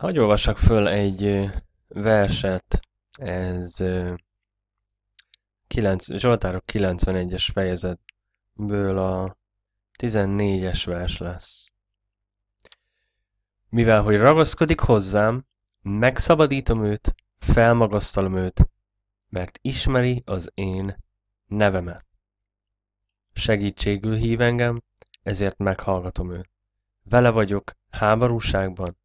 Hogy olvassak föl egy verset, ez 9, Zsoltárok 91-es fejezetből a 14-es vers lesz. Mivel, hogy ragaszkodik hozzám, megszabadítom őt, felmagasztalom őt, mert ismeri az én nevemet. Segítségül hív engem, ezért meghallgatom őt. Vele vagyok háborúságban,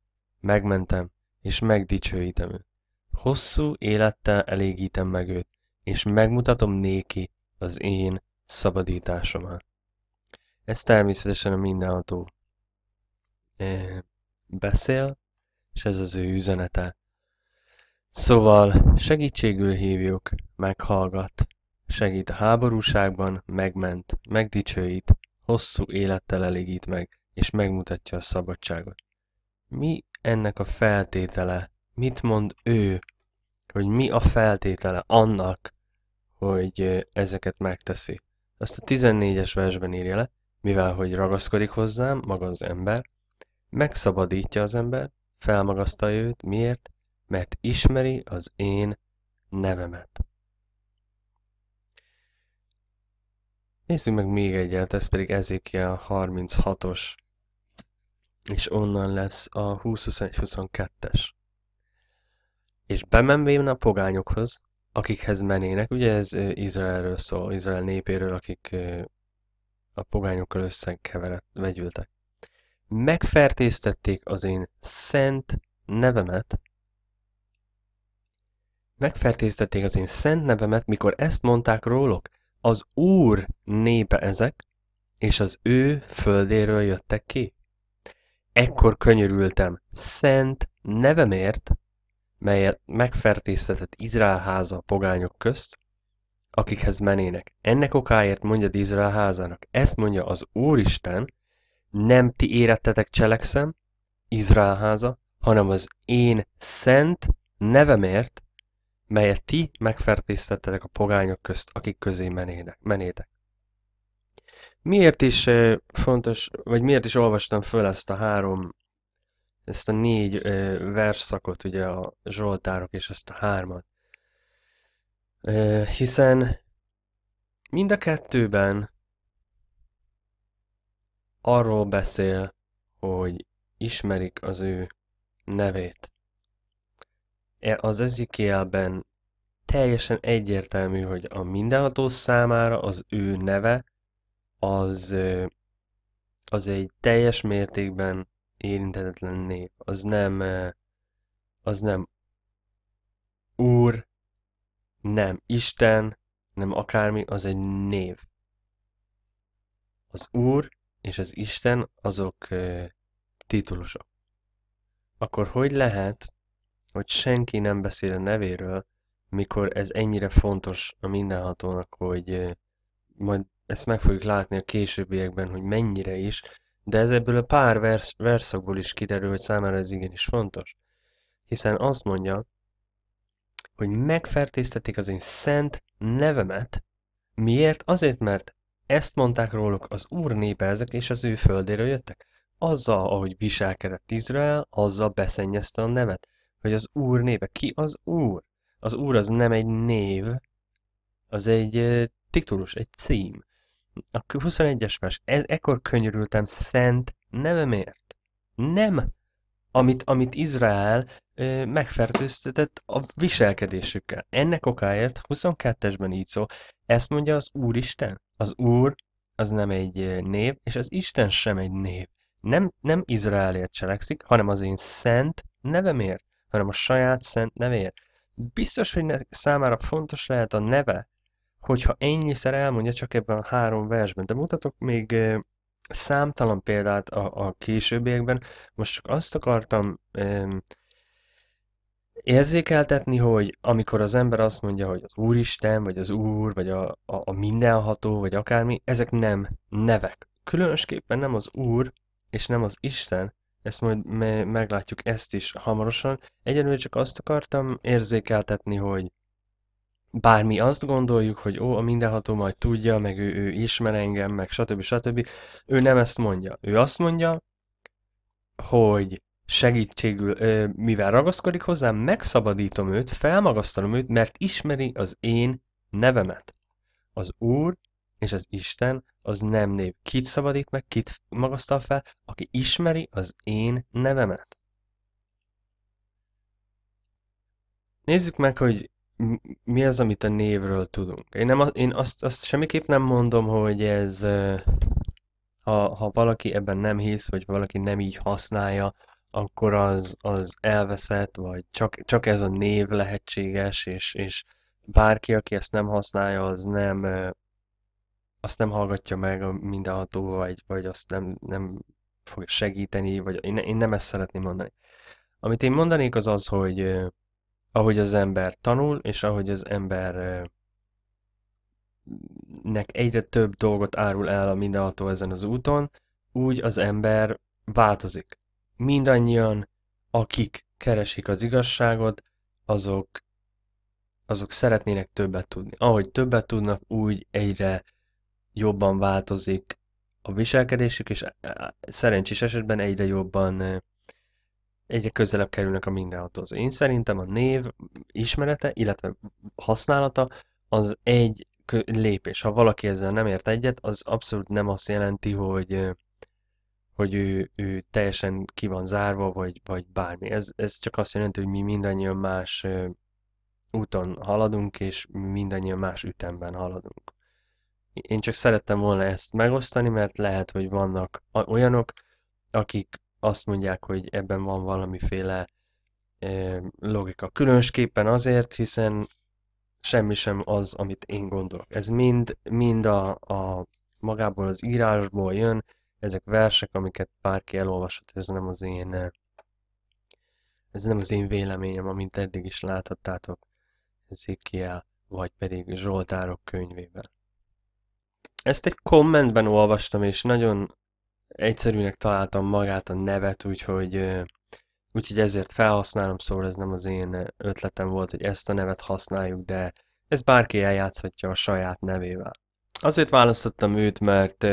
megmentem, és megdicsőítem őt. Hosszú élettel elégítem meg őt, és megmutatom néki az én szabadításomat. Ez természetesen a mindenható eh, beszél, és ez az ő üzenete. Szóval segítségül hívjuk, meghallgat, segít a háborúságban, megment, megdicsőít, hosszú élettel elégít meg, és megmutatja a szabadságot. Mi ennek a feltétele? Mit mond ő, hogy mi a feltétele annak, hogy ezeket megteszi? Azt a 14-es versben írja le, mivel hogy ragaszkodik hozzám maga az ember, megszabadítja az ember, felmagasztalja őt, miért? Mert ismeri az én nevemet. Nézzük meg még egyet, ez pedig a 36-os és onnan lesz a 20-21-22-es. És bemenvén a pogányokhoz, akikhez menének, ugye ez Izraelről szól, Izrael népéről, akik a pogányokkal összekeveredt, vegyültek. Megfertéztették az én szent nevemet, megfertéztették az én szent nevemet, mikor ezt mondták róluk, az Úr népe ezek, és az ő földéről jöttek ki. Ekkor könyörültem szent nevemért, melyet megfertésztetett Izrael háza a pogányok közt, akikhez menének. Ennek okáért mondja Izrael házának. Ezt mondja az Úristen, nem ti érettetek cselekszem, Izrael háza, hanem az én szent nevemért, melyet ti megfertésztettetek a pogányok közt, akik közé menének. menétek. Miért is fontos, vagy miért is olvastam föl ezt a három, ezt a négy versszakot, ugye a Zsoltárok és ezt a hármat? Hiszen mind a kettőben arról beszél, hogy ismerik az ő nevét. E, az Ezikielben teljesen egyértelmű, hogy a mindenható számára az ő neve az, az egy teljes mértékben érintetetlen nép. Az nem, az nem úr, nem Isten, nem akármi, az egy név. Az úr és az Isten azok titulusok. Akkor hogy lehet, hogy senki nem beszél a nevéről, mikor ez ennyire fontos a mindenhatónak, hogy majd ezt meg fogjuk látni a későbbiekben, hogy mennyire is, de ez ebből a pár vers, verszakból is kiderül, hogy számára ez igenis fontos. Hiszen azt mondja, hogy megfertéztették az én szent nevemet. Miért? Azért, mert ezt mondták róluk az Úr népe ezek, és az ő földéről jöttek. Azzal, ahogy viselkedett Izrael, azzal beszennyezte a nevet, hogy az Úr népe. Ki az Úr? Az Úr az nem egy név, az egy titulus, egy cím. A 21-es vers. e- ekkor könyörültem szent nevemért. Nem! Amit, amit Izrael ö, megfertőztetett a viselkedésükkel. Ennek okáért 22-esben így szó, Ezt mondja az Úristen. Az Úr az nem egy név, és az Isten sem egy név. Nem, nem Izraelért cselekszik, hanem az én szent nevemért, hanem a saját szent nevért. Biztos, hogy ne, számára fontos lehet a neve, hogyha ennyiszer elmondja csak ebben a három versben, de mutatok még számtalan példát a, a későbbiekben, most csak azt akartam um, érzékeltetni, hogy amikor az ember azt mondja, hogy az Úristen, vagy az Úr, vagy a, a, a mindenható, vagy akármi, ezek nem nevek. Különösképpen nem az Úr, és nem az Isten, ezt majd meglátjuk ezt is hamarosan. Egyelőre csak azt akartam érzékeltetni, hogy bár mi azt gondoljuk, hogy ó, a mindenható majd tudja, meg ő, ő ismer engem, meg stb. stb. Ő nem ezt mondja. Ő azt mondja, hogy segítségül, mivel ragaszkodik hozzám, megszabadítom őt, felmagasztalom őt, mert ismeri az én nevemet. Az Úr és az Isten az nem név. Kit szabadít meg, kit magasztal fel, aki ismeri az én nevemet. Nézzük meg, hogy mi az, amit a névről tudunk. Én, nem, én azt, azt semmiképp nem mondom, hogy ez, ha, ha valaki ebben nem hisz, vagy valaki nem így használja, akkor az, az elveszett, vagy csak, csak ez a név lehetséges, és, és bárki, aki ezt nem használja, az nem, azt nem hallgatja meg a mindenható, vagy, vagy azt nem, nem fog segíteni, vagy én, én nem ezt szeretném mondani. Amit én mondanék az az, hogy ahogy az ember tanul, és ahogy az ember nek egyre több dolgot árul el a mindenható ezen az úton, úgy az ember változik. Mindannyian, akik keresik az igazságot, azok, azok szeretnének többet tudni. Ahogy többet tudnak, úgy egyre jobban változik a viselkedésük, és e, e, szerencsés esetben egyre jobban egyre közelebb kerülnek a mindenhatóhoz. Én szerintem a név ismerete, illetve használata az egy lépés. Ha valaki ezzel nem ért egyet, az abszolút nem azt jelenti, hogy hogy ő, ő teljesen ki van zárva, vagy, vagy bármi. Ez, ez csak azt jelenti, hogy mi mindannyian más úton haladunk, és mindannyian más ütemben haladunk. Én csak szerettem volna ezt megosztani, mert lehet, hogy vannak olyanok, akik azt mondják, hogy ebben van valamiféle logika. Különösképpen azért, hiszen semmi sem az, amit én gondolok. Ez mind, mind a, a magából az írásból jön, ezek versek, amiket bárki elolvashat, ez nem az én ez nem az én véleményem, amint eddig is láthattátok zikia vagy pedig Zsoltárok könyvében. Ezt egy kommentben olvastam, és nagyon egyszerűnek találtam magát a nevet, úgyhogy, úgyhogy ezért felhasználom, szóval ez nem az én ötletem volt, hogy ezt a nevet használjuk, de ez bárki eljátszhatja a saját nevével. Azért választottam őt, mert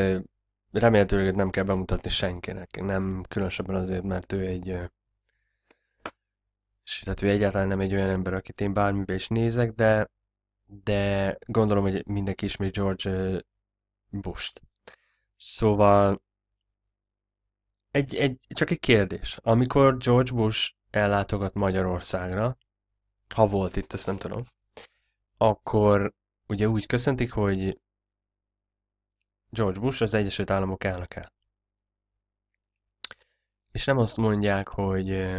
remélhetőleg nem kell bemutatni senkinek. Nem különösebben azért, mert ő egy és tehát ő egyáltalán nem egy olyan ember, akit én bármibe is nézek, de, de gondolom, hogy mindenki ismeri George Bush-t. Szóval egy, egy, csak egy kérdés. Amikor George Bush ellátogat Magyarországra, ha volt itt, ezt nem tudom, akkor ugye úgy köszöntik, hogy George Bush az Egyesült Államok elnöke. És nem azt mondják, hogy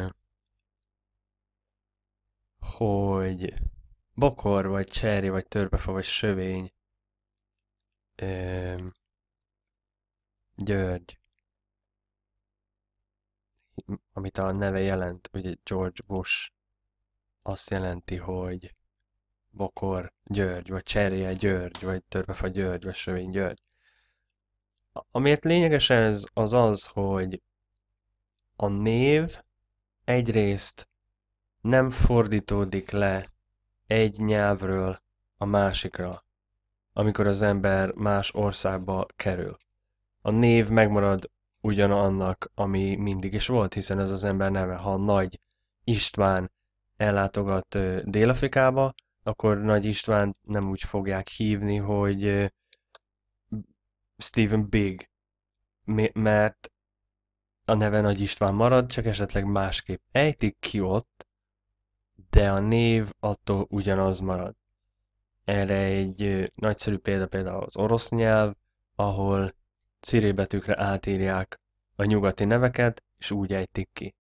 hogy bokor, vagy cseri, vagy törpefa, vagy sövény György amit a neve jelent, ugye George Bush azt jelenti, hogy Bokor György, vagy Cserje György, vagy Törpefa György, vagy Sövény György. Amiért lényeges ez, az az, hogy a név egyrészt nem fordítódik le egy nyelvről a másikra, amikor az ember más országba kerül. A név megmarad ugyanannak, ami mindig is volt, hiszen ez az ember neve, ha Nagy István ellátogat Dél-Afrikába, akkor Nagy István nem úgy fogják hívni, hogy Stephen Big, mert a neve Nagy István marad, csak esetleg másképp ejtik ki ott, de a név attól ugyanaz marad. Erre egy nagyszerű példa például az orosz nyelv, ahol cirébetűkre átírják a nyugati neveket, és úgy ejtik ki.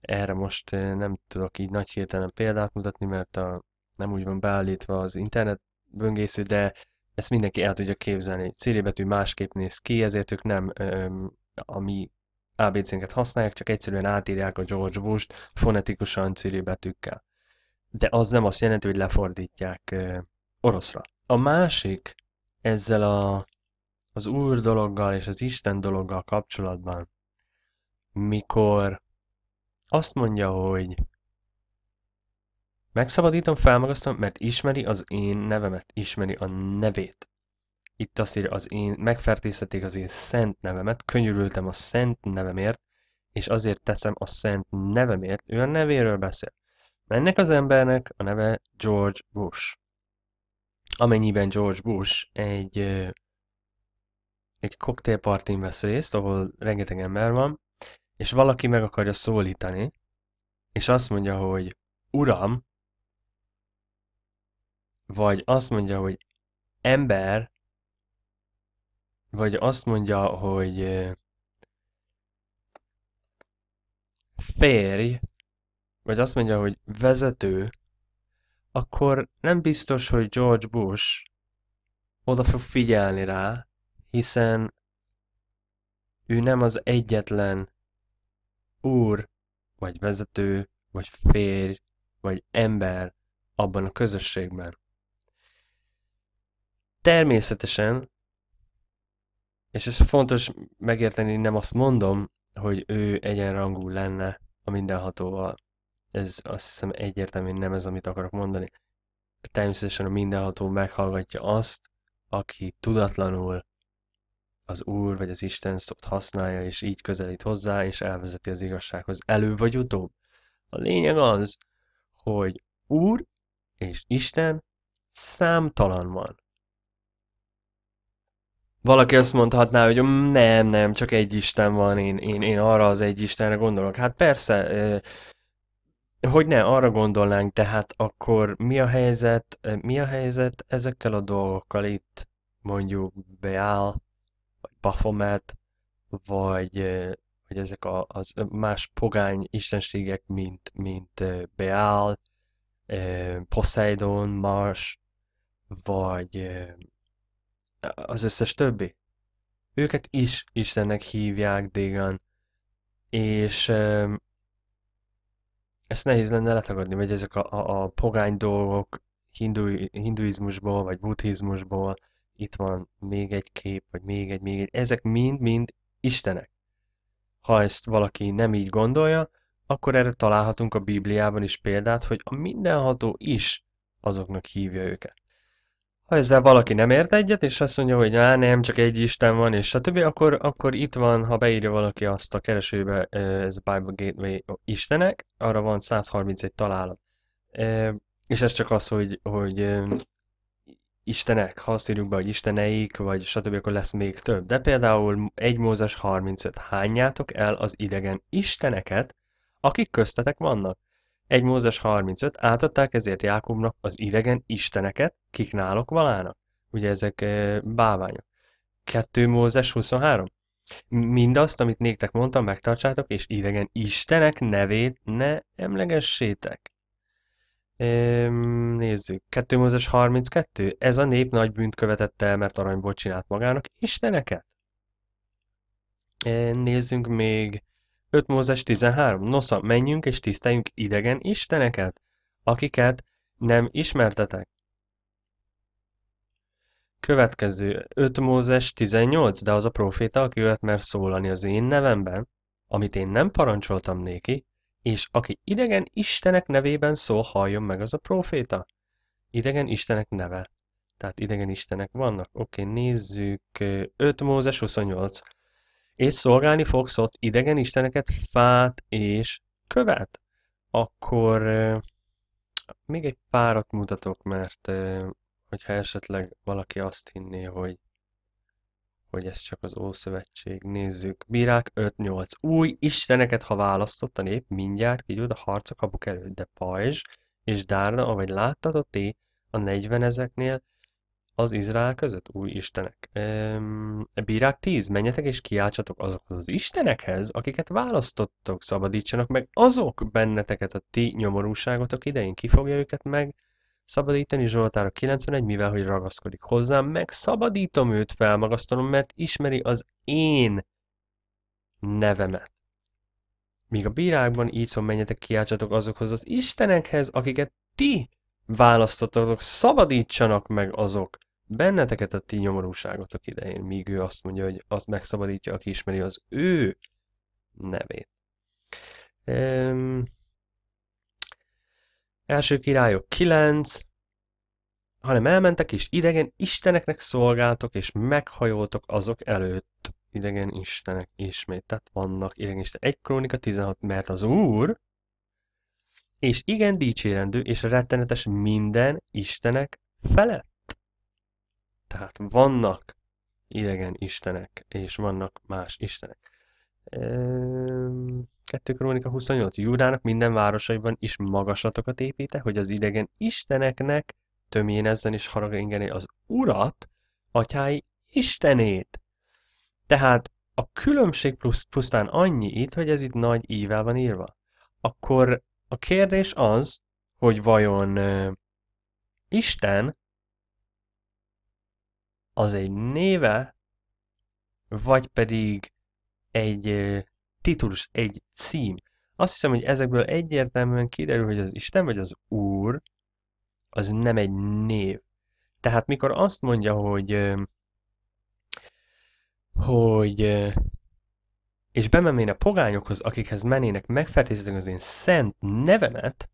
Erre most eh, nem tudok így nagy hirtelen példát mutatni, mert a, nem úgy van beállítva az internet böngésző, de ezt mindenki el tudja képzelni. Cirébetű másképp néz ki, ezért ők nem öm, a mi ABC-nket használják, csak egyszerűen átírják a George Bush-t fonetikusan cirébetűkkel. De az nem azt jelenti, hogy lefordítják öm, eh, oroszra. A másik ezzel a az Úr dologgal és az Isten dologgal kapcsolatban, mikor azt mondja, hogy megszabadítom, felmagasztom, mert ismeri az én nevemet, ismeri a nevét. Itt azt írja, az én, megfertőztették az én szent nevemet, könyörültem a szent nevemért, és azért teszem a szent nevemért, ő a nevéről beszél. Ennek az embernek a neve George Bush. Amennyiben George Bush egy egy koktélpartin vesz részt, ahol rengeteg ember van, és valaki meg akarja szólítani, és azt mondja, hogy uram, vagy azt mondja, hogy ember, vagy azt mondja, hogy férj, vagy azt mondja, hogy vezető, akkor nem biztos, hogy George Bush oda fog figyelni rá, hiszen ő nem az egyetlen úr, vagy vezető, vagy férj, vagy ember abban a közösségben. Természetesen, és ez fontos megérteni, nem azt mondom, hogy ő egyenrangú lenne a mindenhatóval. Ez azt hiszem egyértelműen nem ez, amit akarok mondani. Természetesen a mindenható meghallgatja azt, aki tudatlanul az Úr vagy az Isten szót használja, és így közelít hozzá, és elvezeti az igazsághoz előbb vagy utóbb. A lényeg az, hogy Úr és Isten számtalan van. Valaki azt mondhatná, hogy mm, nem, nem, csak egy Isten van, én, én, én arra az egy Istenre gondolok. Hát persze, hogy ne, arra gondolnánk, tehát hát akkor mi a helyzet, mi a helyzet ezekkel a dolgokkal itt? Mondjuk beáll Baphomet, vagy, vagy ezek a, az más pogány istenségek, mint, mint Beál, Poseidon, Mars, vagy az összes többi. Őket is Istennek hívják Dégan, és ezt nehéz lenne letagadni, vagy ezek a, a, a pogány dolgok hindu, hinduizmusból, vagy buddhizmusból, itt van még egy kép, vagy még egy, még egy, ezek mind-mind istenek. Ha ezt valaki nem így gondolja, akkor erre találhatunk a Bibliában is példát, hogy a mindenható is azoknak hívja őket. Ha ezzel valaki nem ért egyet, és azt mondja, hogy á, nem, csak egy Isten van, és stb., akkor, akkor itt van, ha beírja valaki azt a keresőbe, ez a Bible Gateway Istenek, arra van 131 találat. És ez csak az, hogy, hogy istenek, ha azt írjuk be, hogy isteneik, vagy stb., akkor lesz még több. De például 1 Mózes 35, hányjátok el az idegen isteneket, akik köztetek vannak. 1 Mózes 35, átadták ezért Jákobnak az idegen isteneket, kik nálok valának. Ugye ezek e, báványok. 2 Mózes 23, mindazt, amit néktek mondtam, megtartsátok, és idegen istenek nevét ne emlegessétek. Ehm, nézzük. 2 Mózes 32. Ez a nép nagy bűnt követett el, mert aranyból csinált magának isteneket. Ehm, nézzünk még. 5 Mózes 13. Nosza, menjünk és tiszteljünk idegen isteneket, akiket nem ismertetek. Következő, 5 Mózes 18, de az a proféta, aki jöhet mert szólani az én nevemben, amit én nem parancsoltam néki, és aki idegen istenek nevében szól, halljon meg az a proféta. Idegen istenek neve. Tehát idegen istenek vannak. Oké, okay, nézzük. 5 Mózes 28. És szolgálni fogsz ott idegen isteneket, fát és követ. Akkor még egy párat mutatok, mert hogyha esetleg valaki azt hinné, hogy hogy ez csak az Ószövetség. Nézzük. Bírák 5-8. Új isteneket, ha választott a nép, mindjárt kigyúd a harcok abuk előtt, de pajzs és dárna, ahogy láttatok ti, a 40 ezeknél az Izrael között új istenek. Ehm, bírák 10. Menjetek és kiáltsatok azokhoz az istenekhez, akiket választottok, szabadítsanak meg azok benneteket a ti nyomorúságotok idején. Ki fogja őket meg Szabadítani Zsoltára 91, mivel hogy ragaszkodik hozzám, meg szabadítom őt, felmagasztalom, mert ismeri az én nevemet. Míg a bírákban így szól, menjetek, kiáltsatok azokhoz az istenekhez, akiket ti választottatok, szabadítsanak meg azok benneteket a ti nyomorúságotok idején, míg ő azt mondja, hogy azt megszabadítja, aki ismeri az ő nevét első királyok 9, hanem elmentek és idegen isteneknek szolgáltok, és meghajoltok azok előtt. Idegen istenek ismét, tehát vannak idegen istenek. egy krónika 16, mert az Úr, és igen dicsérendő és rettenetes minden istenek felett. Tehát vannak idegen istenek, és vannak más istenek. 2 Krónika 28. Júdának minden városaiban is magaslatokat építe, hogy az idegen isteneknek töménezzen és haragra ingené az urat, atyái istenét. Tehát a különbség plusz, pusztán annyi itt, hogy ez itt nagy ível van írva. Akkor a kérdés az, hogy vajon uh, Isten az egy néve, vagy pedig egy titulus, egy cím. Azt hiszem, hogy ezekből egyértelműen kiderül, hogy az Isten vagy az Úr az nem egy név. Tehát mikor azt mondja, hogy hogy és bememén a pogányokhoz, akikhez menének, megfertőzitek az én szent nevemet,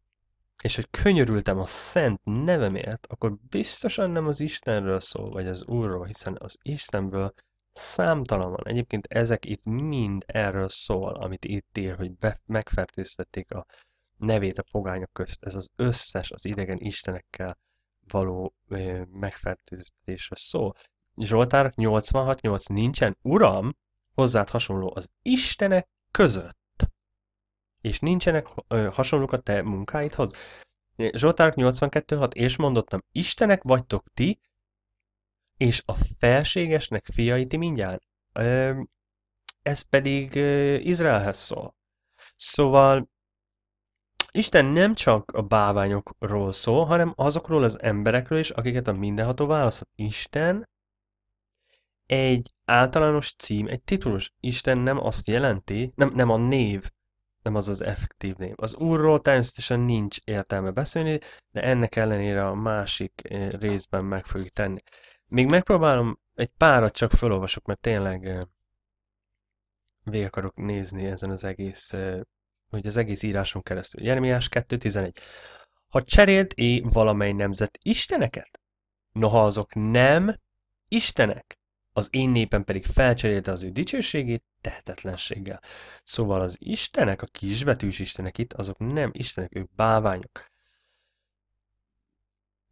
és hogy könyörültem a szent nevemért, akkor biztosan nem az Istenről szól, vagy az Úrról, hiszen az Istenből Számtalan van. Egyébként ezek itt mind erről szól, amit itt ír, hogy be, megfertőztették a nevét a fogányok közt. Ez az összes az idegen istenekkel való ö, megfertőztetésre szól. Zsoltár 86-8 nincsen. Uram, hozzád hasonló az istenek között. És nincsenek ö, hasonlók a te munkáidhoz. Zsoltárok 82-6, és mondottam, Istenek vagytok ti, és a felségesnek fiai ti mindjárt. Ez pedig Izraelhez szól. Szóval Isten nem csak a báványokról szól, hanem azokról az emberekről is, akiket a mindenható válaszol. Isten egy általános cím, egy titulus. Isten nem azt jelenti, nem, nem a név, nem az az effektív név. Az Úrról természetesen nincs értelme beszélni, de ennek ellenére a másik részben meg fogjuk tenni. Még megpróbálom, egy párat csak felolvasok, mert tényleg végig akarok nézni ezen az egész, hogy az egész íráson keresztül. Jeremiás 2.11. Ha cserélt é valamely nemzet isteneket, noha azok nem istenek, az én népem pedig felcserélte az ő dicsőségét tehetetlenséggel. Szóval az istenek, a kisbetűs istenek itt, azok nem istenek, ők báványok.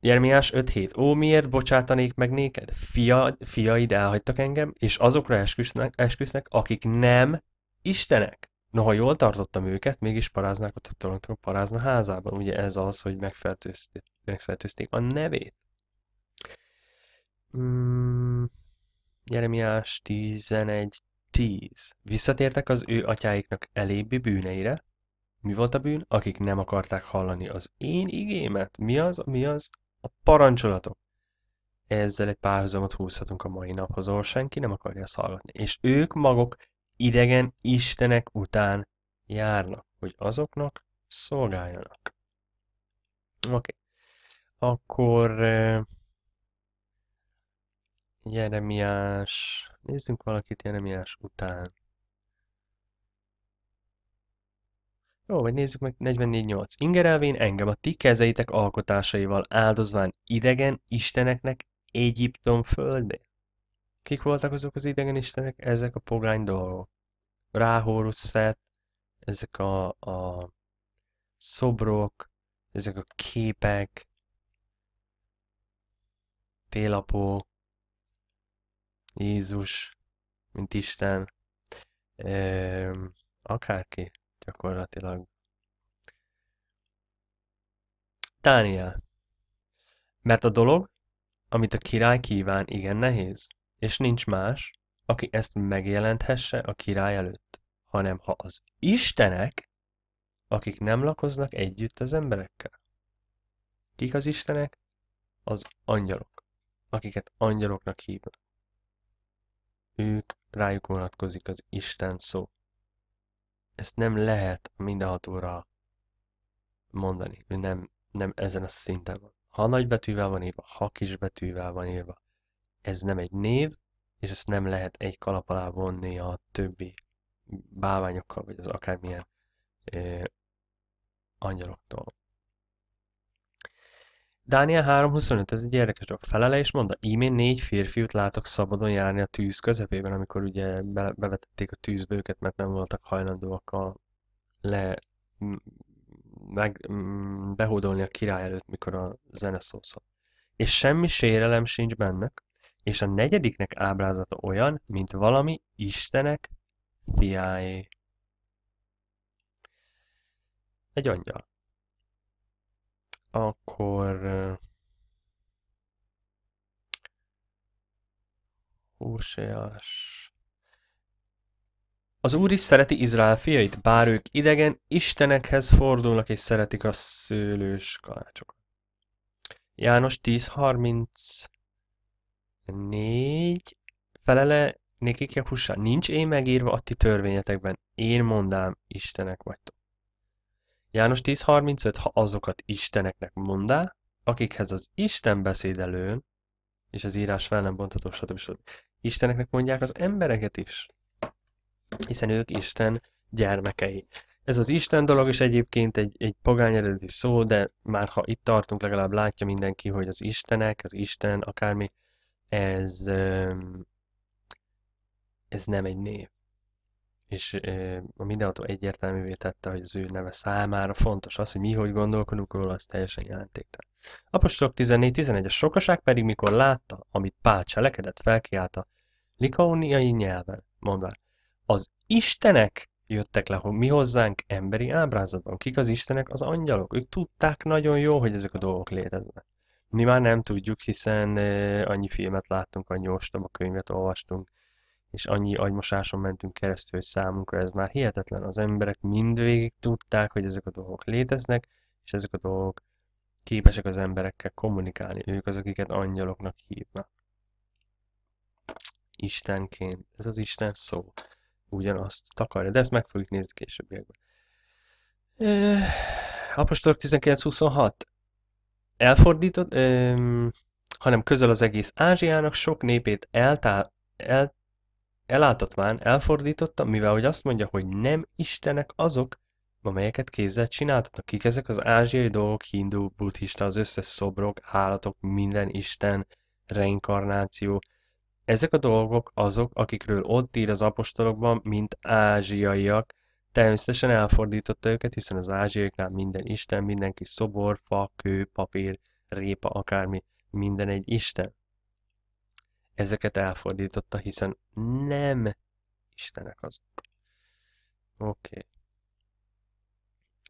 Jeremiás 5-7. Ó, miért bocsátanék meg néked? Fia, fiaid elhagytak engem, és azokra esküsznek, esküsznek akik nem Istenek. Noha jól tartottam őket, mégis paráznák ott a parázna házában. Ugye ez az, hogy megfertőzték, megfertőzték a nevét. Mm, Jeremiás 11.10. Visszatértek az ő atyáiknak elébbi bűneire. Mi volt a bűn? Akik nem akarták hallani az én igémet. Mi az? Mi az? A parancsolatok. Ezzel egy párhuzamot húzhatunk a mai naphoz, ahol senki nem akarja ezt hallgatni. És ők maguk idegen istenek után járnak, hogy azoknak szolgáljanak. Oké. Okay. Akkor Jeremiás, nézzünk valakit Jeremiás után. Jó, vagy nézzük meg 44.8. Ingerelvén engem a ti kezeitek alkotásaival áldozván idegen isteneknek Egyiptom földé. Kik voltak azok az idegen istenek? Ezek a pogány dolgok. Ráhorusszet, ezek a, a szobrok, ezek a képek, télapó, Jézus, mint Isten, ehm, akárki gyakorlatilag. Dániel. Mert a dolog, amit a király kíván, igen nehéz, és nincs más, aki ezt megjelenthesse a király előtt, hanem ha az istenek, akik nem lakoznak együtt az emberekkel. Kik az istenek? Az angyalok, akiket angyaloknak hívnak. Ők, rájuk vonatkozik az Isten szó ezt nem lehet a mindenhatóra mondani. Ő nem, nem ezen a szinten van. Ha nagy betűvel van írva, ha kis betűvel van írva, ez nem egy név, és ezt nem lehet egy kalap alá vonni a többi báványokkal, vagy az akármilyen ö, angyaloktól. Dániel 3.25, ez egy érdekes dolog. Felele és mondta, ímén négy férfiút látok szabadon járni a tűz közepében, amikor ugye be, bevetették a tűzbe őket, mert nem voltak hajlandóak a le, meg, behódolni a király előtt, mikor a zene szószol. És semmi sérelem sincs bennek. és a negyediknek ábrázata olyan, mint valami Istenek fiáé. Egy angyal. Akkor... Hóseás... Az Úr is szereti Izrael fiait, bár ők idegen istenekhez fordulnak és szeretik a szőlős kalácsokat. János 10.34 Felele nékik húsa. nincs én megírva a ti törvényetekben, én mondám, Istenek vagytok. János 10.35, ha azokat isteneknek mondá, akikhez az Isten beszéd előn, és az írás fel nem bontható, stb. stb. Isteneknek mondják az embereket is, hiszen ők Isten gyermekei. Ez az Isten dolog is egyébként egy, egy pogány eredeti szó, de már ha itt tartunk, legalább látja mindenki, hogy az Istenek, az Isten, akármi, ez, ez nem egy név és a mindenható egyértelművé tette, hogy az ő neve számára fontos az, hogy mi hogy gondolkodunk róla, az teljesen jelentéktelen. Apostolok 14 A sokaság pedig, mikor látta, amit Pál cselekedett, felkiálta likaoniai nyelven, mondva, az Istenek jöttek le mi hozzánk emberi ábrázatban. Kik az Istenek? Az angyalok. Ők tudták nagyon jó, hogy ezek a dolgok léteznek. Mi már nem tudjuk, hiszen annyi filmet láttunk, annyi ostoba könyvet olvastunk, és annyi agymosáson mentünk keresztül, hogy számunkra ez már hihetetlen. Az emberek mindvégig tudták, hogy ezek a dolgok léteznek, és ezek a dolgok képesek az emberekkel kommunikálni. Ők az, akiket angyaloknak hívnak. Istenként. Ez az Isten szó. Ugyanazt takarja, de ezt meg fogjuk nézni későbbiekben. Öh, Apostolok 19.26 Elfordított, öh, hanem közel az egész Ázsiának sok népét eltá, el, Elátatván elfordította, mivel hogy azt mondja, hogy nem istenek azok, amelyeket kézzel csináltatnak. Kik ezek az ázsiai dolgok, hindú, buddhista, az összes szobrok, állatok, minden isten, reinkarnáció. Ezek a dolgok azok, akikről ott ír az apostolokban, mint ázsiaiak. Természetesen elfordította őket, hiszen az ázsiaiaknál minden isten, mindenki szobor, fa, kő, papír, répa, akármi, minden egy isten ezeket elfordította, hiszen nem Istenek azok. Oké. Okay.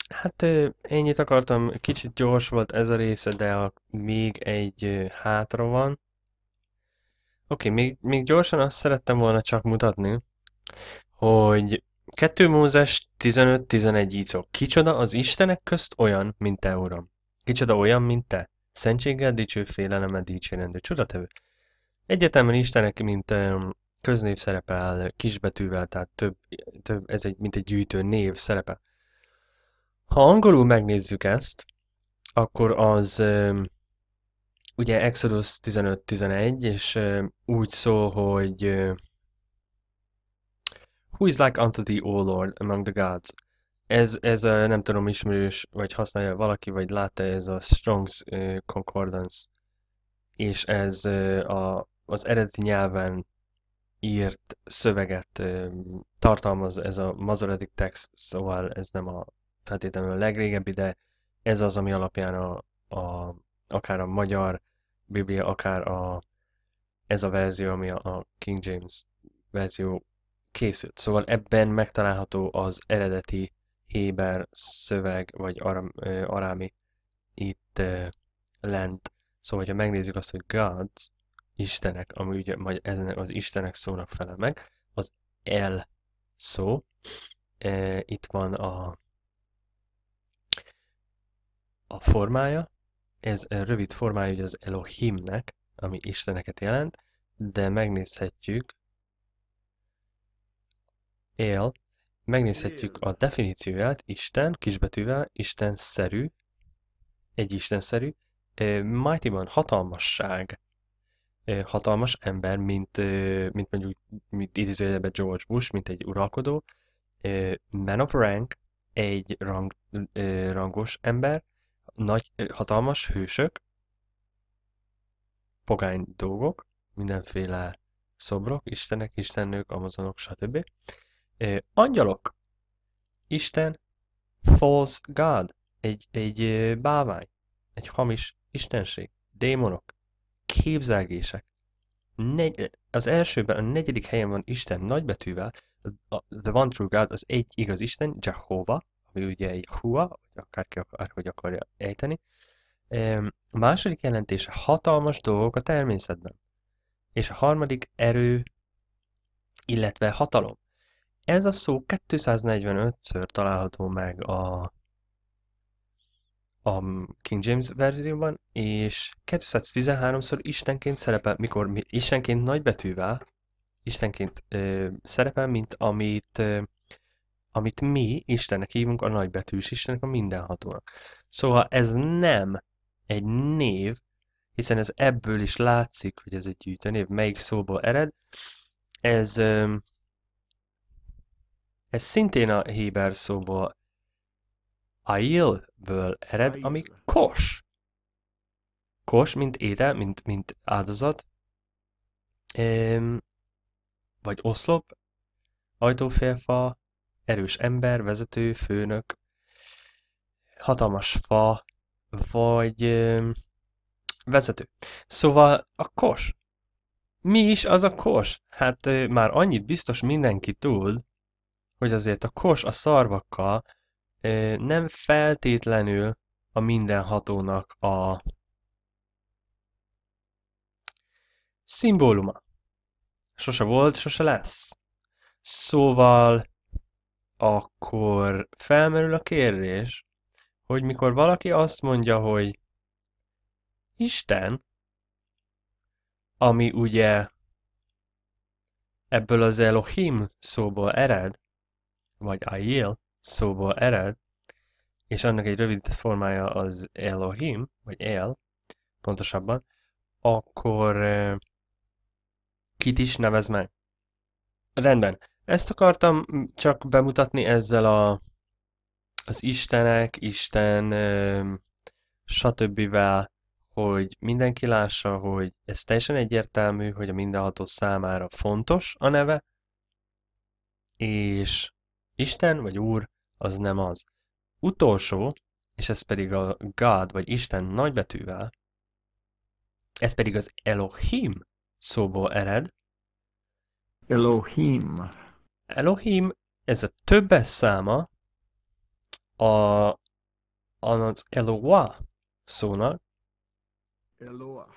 Hát ennyit akartam, kicsit gyors volt ez a része, de a, még egy hátra van. Oké, okay, még, még gyorsan azt szerettem volna csak mutatni, hogy 2 Mózes 15-11 így szól. Kicsoda az Istenek közt olyan, mint te, Uram. Kicsoda olyan, mint te. Szentséggel dicső félelemmel dicsérendő. Csodatevő. Egyetemen Istenek, mint köznév szerepel kisbetűvel, tehát több, több ez egy, mint egy gyűjtő név szerepe. Ha angolul megnézzük ezt, akkor az ugye Exodus 15-11, és úgy szól, hogy Who is like unto thee, O Lord, among the gods? Ez, ez a, nem tudom, ismerős, vagy használja valaki, vagy látta ez a Strong's Concordance, és ez a az eredeti nyelven írt szöveget tartalmaz ez a Masoretic Text, szóval ez nem a feltétlenül a legrégebbi, de ez az, ami alapján a, a, akár a magyar Biblia, akár a, ez a verzió, ami a King James verzió készült. Szóval ebben megtalálható az eredeti héber szöveg, vagy aram, arámi itt lent. Szóval, ha megnézzük azt, hogy Gods, istenek, ami ugye majd ezen az istenek szónak fele meg, az el szó. E, itt van a, a formája, ez e, rövid formája ugye az Elohimnek, ami isteneket jelent, de megnézhetjük él, megnézhetjük a definícióját, Isten, kisbetűvel, Isten-szerű, egy Isten-szerű, e, mighty van, hatalmasság hatalmas ember, mint, mint mondjuk mint idézőjelben George Bush, mint egy uralkodó, man of rank, egy rang, rangos ember, nagy, hatalmas hősök, pogány dolgok, mindenféle szobrok, istenek, istennők, amazonok, stb. Angyalok, Isten, false god, egy, egy bávány, egy hamis istenség, démonok, képzelgések. Negy, az elsőben, a negyedik helyen van Isten nagybetűvel, a The One True God, az egy igaz Isten, Jehova, ami ugye egy hua, akárki hogy akarja ejteni. A második jelentés: hatalmas dolgok a természetben. És a harmadik erő, illetve hatalom. Ez a szó 245-ször található meg a a King James verzióban, és 213-szor Istenként szerepel, mikor Istenként nagybetűvel, Istenként ö, szerepel, mint amit, ö, amit mi Istennek hívunk, a nagybetűs Istennek, a mindenhatónak. Szóval ez nem egy név, hiszen ez ebből is látszik, hogy ez egy gyűjtőnév, melyik szóból ered. Ez, ö, ez szintén a héber szóból Ailből ered, ami kos. Kos, mint étel, mint, mint áldozat. Ehm, vagy oszlop, ajtófélfa, erős ember, vezető, főnök, hatalmas fa, vagy ehm, vezető. Szóval a kos. Mi is az a kos? Hát ehm, már annyit biztos mindenki tud, hogy azért a kos a szarvakkal nem feltétlenül a mindenhatónak a szimbóluma. Sose volt, sose lesz. Szóval akkor felmerül a kérdés, hogy mikor valaki azt mondja, hogy Isten, ami ugye ebből az Elohim szóból ered, vagy Aiel, szóból ered, és annak egy rövid formája az Elohim, vagy El, pontosabban, akkor kit is nevez meg? Rendben. Ezt akartam csak bemutatni ezzel a, az Istenek, Isten, stb. hogy mindenki lássa, hogy ez teljesen egyértelmű, hogy a mindenható számára fontos a neve, és Isten vagy Úr az nem az. Utolsó, és ez pedig a God, vagy Isten nagybetűvel, ez pedig az Elohim szóból ered. Elohim. Elohim, ez a többes száma a, az Eloah szónak. Eloah.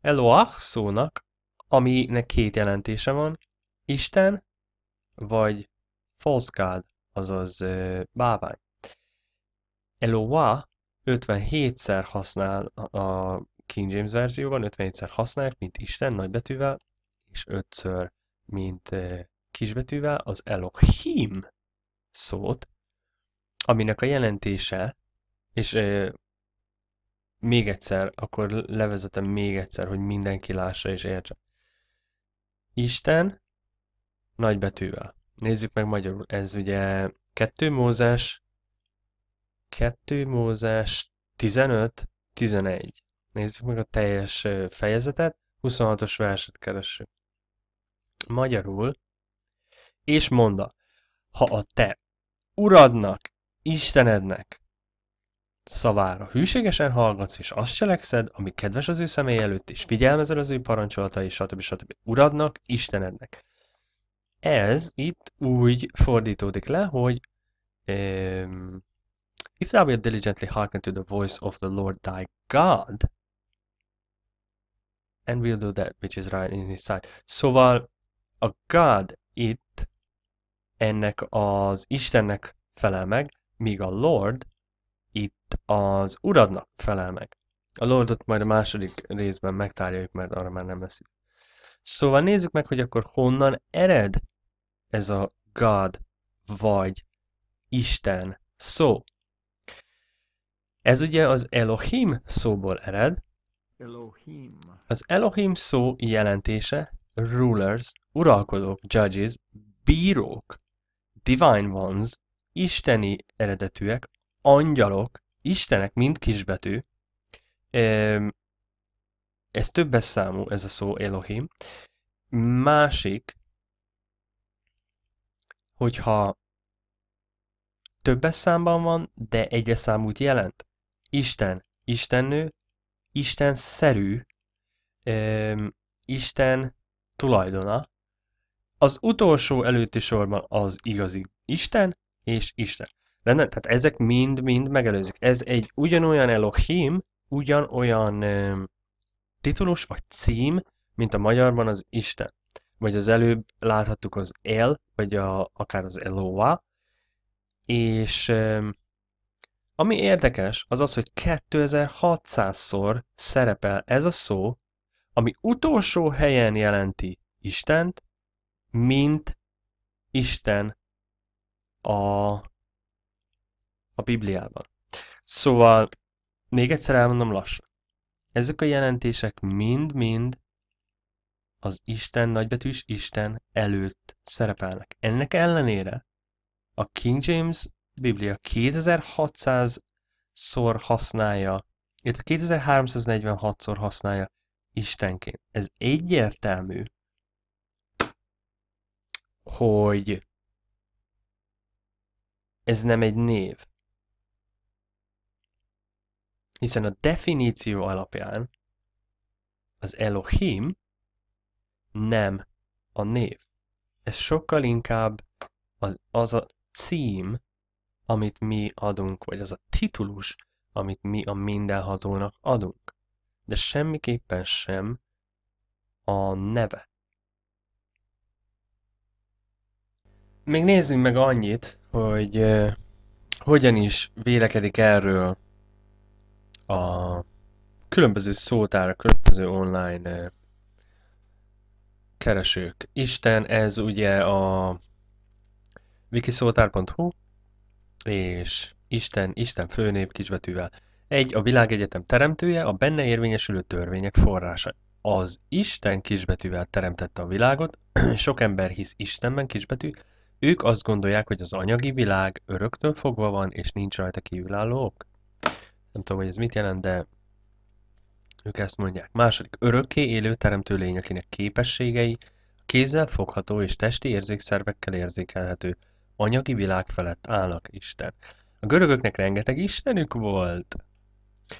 Eloah szónak, aminek két jelentése van. Isten, vagy false God azaz bávány. Eloa 57-szer használ a King James verzióban, 57-szer használják, mint Isten nagybetűvel, és 5-ször, mint kisbetűvel az Elohim szót, aminek a jelentése, és még egyszer, akkor levezetem még egyszer, hogy mindenki lássa és értse. Isten nagybetűvel. Nézzük meg magyarul. Ez ugye 2 Mózás, 2 Mózás 15, 11. Nézzük meg a teljes fejezetet, 26-os verset keresünk. Magyarul, és monda, ha a te uradnak, Istenednek szavára hűségesen hallgatsz, és azt cselekszed, ami kedves az ő személy előtt, és figyelmezel az ő parancsolatai, stb. stb. Uradnak, Istenednek. Ez itt úgy fordítódik le, hogy um, If thou wilt diligently hearken to the voice of the Lord thy God, and will do that which is right in his sight. Szóval a God itt ennek az Istennek felel meg, míg a Lord itt az Uradnak felel meg. A Lordot majd a második részben megtárjuk, mert arra már nem lesz Szóval nézzük meg, hogy akkor honnan ered ez a God vagy Isten szó. Ez ugye az Elohim szóból ered. Elohim. Az Elohim szó jelentése rulers, uralkodók, judges, bírók, divine ones, isteni eredetűek, angyalok, istenek, mind kisbetű, ez többes számú, ez a szó Elohim. Másik, hogyha többes számban van, de egyes számút jelent. Isten, Istennő, Isten szerű, Isten tulajdona. Az utolsó előtti sorban az igazi Isten és Isten. Rendben? Tehát ezek mind-mind megelőzik. Ez egy ugyanolyan Elohim, ugyanolyan ö, titulus vagy cím, mint a magyarban az Isten. Vagy az előbb láthattuk az El, vagy a, akár az Eloa. És ami érdekes, az az, hogy 2600-szor szerepel ez a szó, ami utolsó helyen jelenti Istent, mint Isten a, a Bibliában. Szóval még egyszer elmondom lassan. Ezek a jelentések mind-mind az Isten nagybetűs Isten előtt szerepelnek. Ennek ellenére a King James Biblia 2600-szor használja, illetve 2346-szor használja Istenként. Ez egyértelmű, hogy ez nem egy név. Hiszen a definíció alapján az Elohim nem a név. Ez sokkal inkább az, az a cím, amit mi adunk, vagy az a titulus, amit mi a mindenhatónak adunk. De semmiképpen sem a neve. Még nézzünk meg annyit, hogy eh, hogyan is vélekedik erről a különböző szótára, különböző online eh, keresők. Isten, ez ugye a wikiszótár.hu, és Isten, Isten főnép kisbetűvel. Egy, a világegyetem teremtője, a benne érvényesülő törvények forrása. Az Isten kisbetűvel teremtette a világot, sok ember hisz Istenben kisbetű, ők azt gondolják, hogy az anyagi világ öröktől fogva van, és nincs rajta kívülálló ok nem tudom, hogy ez mit jelent, de ők ezt mondják. Második, örökké élő teremtő lény, akinek képességei kézzel fogható és testi érzékszervekkel érzékelhető anyagi világ felett állnak Isten. A görögöknek rengeteg istenük volt.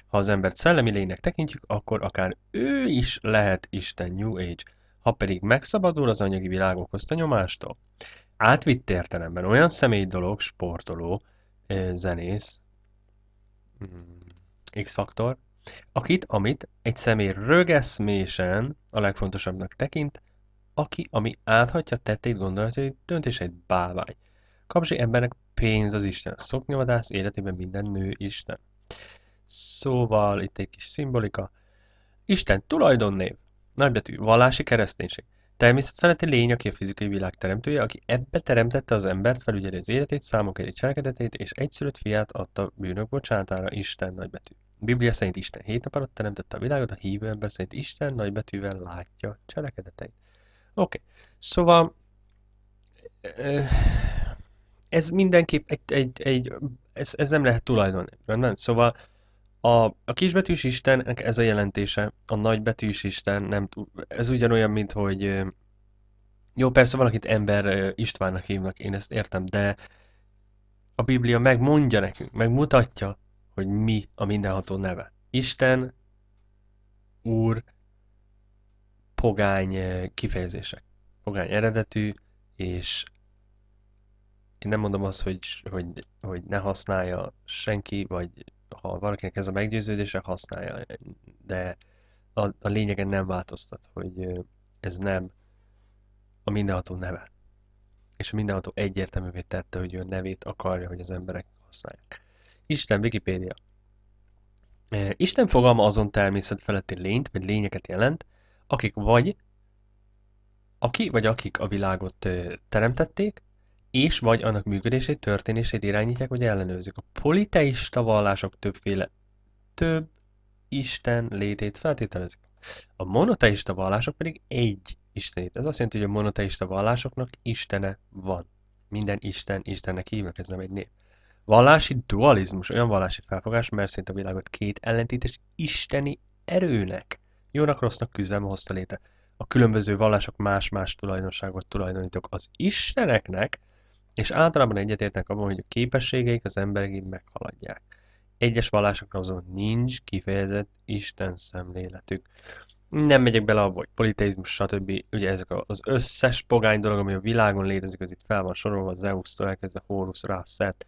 Ha az embert szellemi lénynek tekintjük, akkor akár ő is lehet Isten New Age, ha pedig megszabadul az anyagi világ okozta nyomástól. Átvitt értelemben olyan személy dolog, sportoló, eh, zenész, hmm. X-faktor, akit, amit egy személy rögeszmésen a legfontosabbnak tekint, aki, ami áthatja tettét, gondolatait, döntéseit, bálvány. Kapzsi embernek pénz az Isten, szoknyavadász életében minden nő Isten. Szóval itt egy kis szimbolika. Isten tulajdonnév, nagybetű, vallási kereszténység. Természetfeletti lény, aki a fizikai világ teremtője, aki ebbe teremtette az embert, felügyeli az életét, egy cselekedetét, és egyszülött fiát adta bűnök bocsánatára Isten nagybetű. Biblia szerint Isten hét nap alatt teremtette a világot, a hívő ember szerint Isten nagybetűvel látja cselekedeteit. Oké, okay. szóval ez mindenképp egy, egy, egy ez, ez nem lehet tulajdon, nem? Szóval a, a kisbetűs Istennek ez a jelentése, a nagybetűs Isten, nem, ez ugyanolyan, mint hogy jó, persze valakit ember Istvánnak hívnak, én ezt értem, de a Biblia megmondja nekünk, megmutatja, hogy mi a mindenható neve. Isten, Úr, pogány kifejezések. Pogány eredetű, és én nem mondom azt, hogy, hogy, hogy ne használja senki, vagy ha valakinek ez a meggyőződése, használja. De a, a lényegen nem változtat, hogy ez nem a mindenható neve. És a mindenható egyértelművé tette, hogy ő nevét akarja, hogy az emberek használják. Isten, Wikipédia. Isten fogalma azon természet feletti lényt, vagy lényeket jelent, akik vagy, aki vagy akik a világot teremtették, és vagy annak működését, történését irányítják vagy ellenőrzik. A politeista vallások többféle több Isten létét feltételezik. A monoteista vallások pedig egy Istenét. Ez azt jelenti, hogy a monoteista vallásoknak Istene van. Minden Isten, Istennek hívnak, ez nem egy név. Vallási dualizmus, olyan vallási felfogás, mert szerint a világot két ellentétes isteni erőnek, jónak rossznak küzdelme hozta léte. A különböző vallások más-más tulajdonságot tulajdonítok az isteneknek, és általában egyetértek abban, hogy a képességeik az emberi meghaladják. Egyes vallásokra azonban nincs kifejezett Isten szemléletük. Nem megyek bele abba, hogy politeizmus, stb. Ugye ezek az összes pogány dolog, ami a világon létezik, az itt fel van sorolva, Zeus-tól elkezdve Horus, Rasset,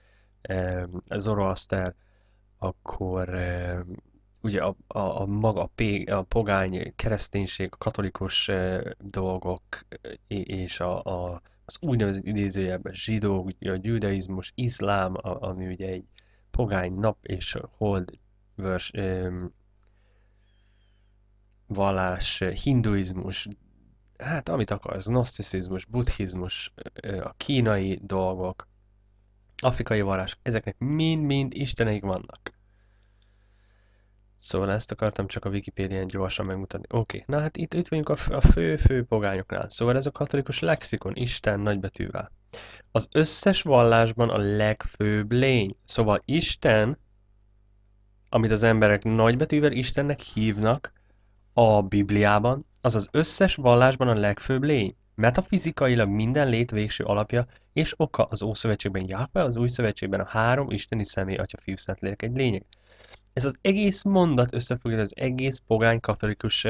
Zoroaster, akkor ugye a, a, a maga a, a pogány kereszténység, a katolikus eh, dolgok eh, és a, a az úgynevezett idézőjelben zsidó, a judaizmus, iszlám, ami ugye egy pogány nap és hold vers, öm, vallás, hinduizmus, hát amit akarsz, gnoszticizmus, buddhizmus, a kínai dolgok, afrikai varázs, ezeknek mind-mind isteneik vannak. Szóval ezt akartam csak a Wikipédián gyorsan megmutatni. Oké, okay. na hát itt, itt vagyunk a fő-fő pogányoknál. Szóval ez a katolikus lexikon, Isten nagybetűvel. Az összes vallásban a legfőbb lény. Szóval Isten, amit az emberek nagybetűvel Istennek hívnak a Bibliában, az az összes vallásban a legfőbb lény. Metafizikailag minden lét végső alapja és oka az Ószövetségben Jahve, az Új Szövetségben a három isteni személy, Atya, Fiú, Szentlélek egy lényeg. Ez az egész mondat összefogja az egész pogány katolikus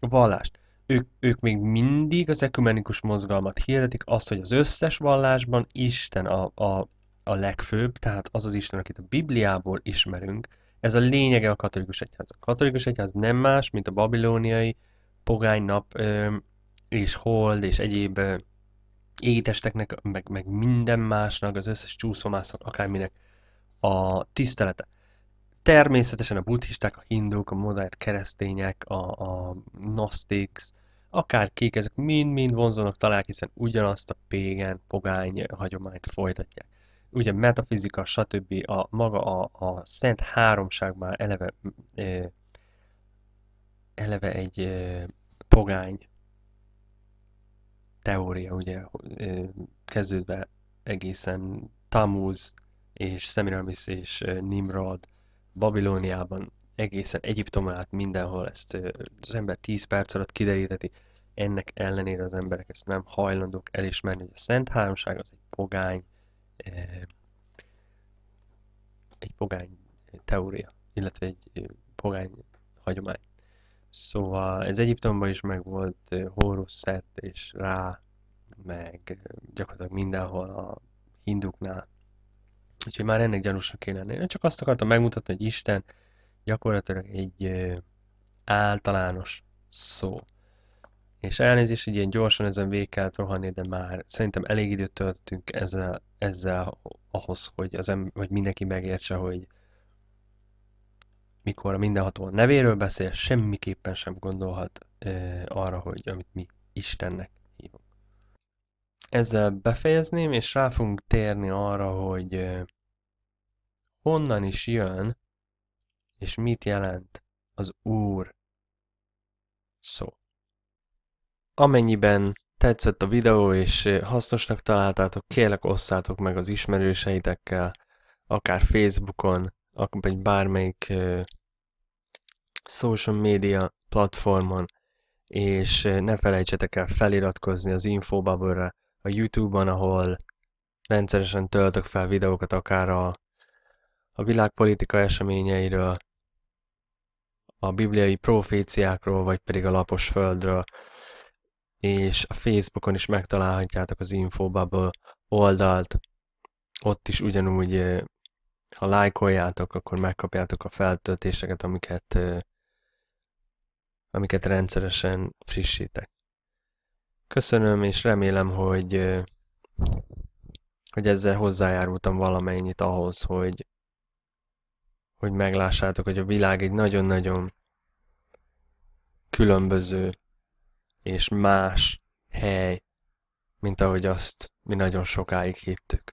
vallást. Ők, ők még mindig az ekumenikus mozgalmat hirdetik, azt, hogy az összes vallásban Isten a, a, a legfőbb, tehát az az Isten, akit a Bibliából ismerünk. Ez a lényege a katolikus egyház. A katolikus egyház nem más, mint a babilóniai pogány nap ö, és hold és egyéb ö, égitesteknek, meg, meg minden másnak, az összes csúszomásznak, akárminek a tisztelete. Természetesen a buddhisták, a hinduk, a modern keresztények, a, a gnostics, kik ezek mind-mind vonzónak találják, hiszen ugyanazt a pégen, pogány hagyományt folytatják. Ugye metafizika, stb. a maga a, a szent háromság már eleve, eh, eleve egy eh, pogány teória, ugye eh, kezdődve egészen Tamuz és Semiramis és Nimrod Babilóniában, egészen Egyiptom át, mindenhol ezt az ember 10 perc alatt kideríteti, Ennek ellenére az emberek ezt nem hajlandók elismerni, hogy a Szent Háromság az egy pogány, egy pogány teória, illetve egy pogány hagyomány. Szóval ez Egyiptomban is meg volt Hóruszett és rá, meg gyakorlatilag mindenhol a hinduknál Úgyhogy már ennek gyanúsnak kéne lenni. Én csak azt akartam megmutatni, hogy Isten gyakorlatilag egy ö, általános szó. És elnézést, hogy ilyen gyorsan ezen végig kellett rohanni, de már szerintem elég időt töltöttünk ezzel, ezzel ahhoz, hogy, az em- hogy mindenki megértse, hogy mikor a mindenható nevéről beszél, semmiképpen sem gondolhat ö, arra, hogy amit mi Istennek ezzel befejezném, és rá fogunk térni arra, hogy honnan is jön, és mit jelent az Úr szó. Amennyiben tetszett a videó, és hasznosnak találtátok, kérlek osszátok meg az ismerőseitekkel, akár Facebookon, akár bármelyik social media platformon, és ne felejtsetek el feliratkozni az infobubble a YouTube-on, ahol rendszeresen töltök fel videókat akár a, a világpolitika eseményeiről, a bibliai proféciákról, vagy pedig a lapos földről, és a Facebookon is megtalálhatjátok az Infobubble oldalt. Ott is ugyanúgy, ha lájkoljátok, akkor megkapjátok a feltöltéseket, amiket, amiket rendszeresen frissítek. Köszönöm, és remélem, hogy, hogy ezzel hozzájárultam valamennyit ahhoz, hogy, hogy meglássátok, hogy a világ egy nagyon-nagyon különböző és más hely, mint ahogy azt mi nagyon sokáig hittük.